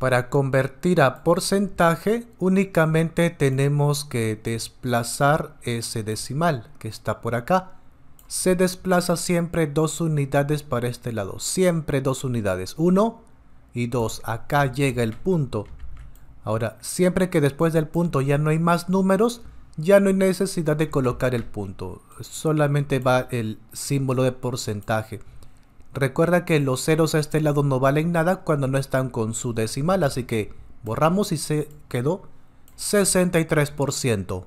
Para convertir a porcentaje únicamente tenemos que desplazar ese decimal que está por acá. Se desplaza siempre dos unidades para este lado. Siempre dos unidades. Uno y dos. Acá llega el punto. Ahora, siempre que después del punto ya no hay más números, ya no hay necesidad de colocar el punto. Solamente va el símbolo de porcentaje. Recuerda que los ceros a este lado no valen nada cuando no están con su decimal, así que borramos y se quedó 63%.